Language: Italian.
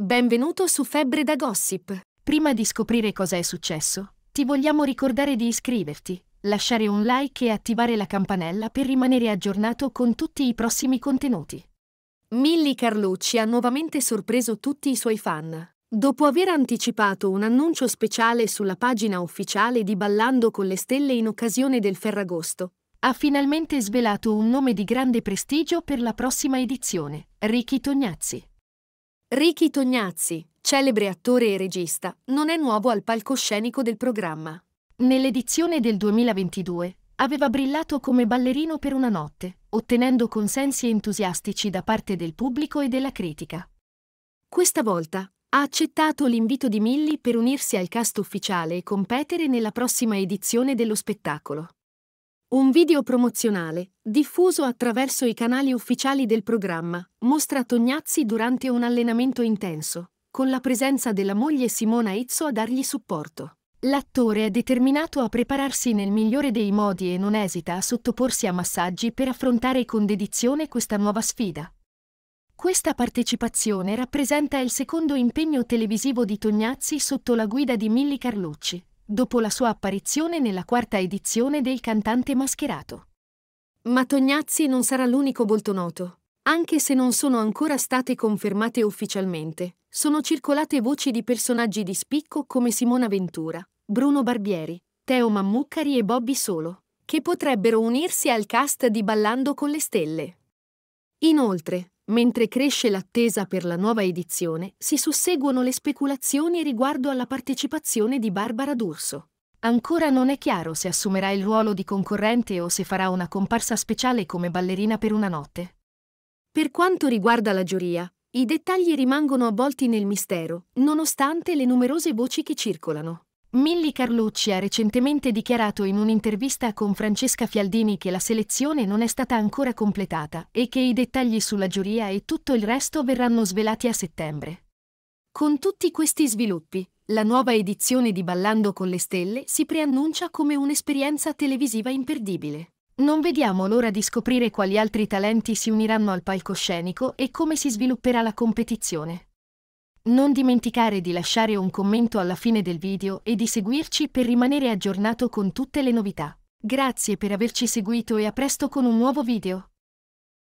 Benvenuto su Febbre da Gossip. Prima di scoprire cosa è successo, ti vogliamo ricordare di iscriverti, lasciare un like e attivare la campanella per rimanere aggiornato con tutti i prossimi contenuti. Milly Carlucci ha nuovamente sorpreso tutti i suoi fan. Dopo aver anticipato un annuncio speciale sulla pagina ufficiale di Ballando con le Stelle in occasione del Ferragosto, ha finalmente svelato un nome di grande prestigio per la prossima edizione, Ricky Tognazzi. Ricky Tognazzi, celebre attore e regista, non è nuovo al palcoscenico del programma. Nell'edizione del 2022 aveva brillato come ballerino per una notte, ottenendo consensi entusiastici da parte del pubblico e della critica. Questa volta ha accettato l'invito di Milli per unirsi al cast ufficiale e competere nella prossima edizione dello spettacolo. Un video promozionale, diffuso attraverso i canali ufficiali del programma, mostra Tognazzi durante un allenamento intenso, con la presenza della moglie Simona Izzo a dargli supporto. L'attore è determinato a prepararsi nel migliore dei modi e non esita a sottoporsi a massaggi per affrontare con dedizione questa nuova sfida. Questa partecipazione rappresenta il secondo impegno televisivo di Tognazzi sotto la guida di Milli Carlucci dopo la sua apparizione nella quarta edizione del Cantante Mascherato. Ma Tognazzi non sarà l'unico volto noto. Anche se non sono ancora state confermate ufficialmente, sono circolate voci di personaggi di spicco come Simona Ventura, Bruno Barbieri, Teo Mammucari e Bobby Solo, che potrebbero unirsi al cast di Ballando con le Stelle. Inoltre, Mentre cresce l'attesa per la nuova edizione, si susseguono le speculazioni riguardo alla partecipazione di Barbara D'Urso. Ancora non è chiaro se assumerà il ruolo di concorrente o se farà una comparsa speciale come ballerina per una notte. Per quanto riguarda la giuria, i dettagli rimangono avvolti nel mistero, nonostante le numerose voci che circolano. Milli Carlucci ha recentemente dichiarato in un'intervista con Francesca Fialdini che la selezione non è stata ancora completata e che i dettagli sulla giuria e tutto il resto verranno svelati a settembre. Con tutti questi sviluppi, la nuova edizione di Ballando con le Stelle si preannuncia come un'esperienza televisiva imperdibile. Non vediamo l'ora di scoprire quali altri talenti si uniranno al palcoscenico e come si svilupperà la competizione. Non dimenticare di lasciare un commento alla fine del video e di seguirci per rimanere aggiornato con tutte le novità. Grazie per averci seguito e a presto con un nuovo video.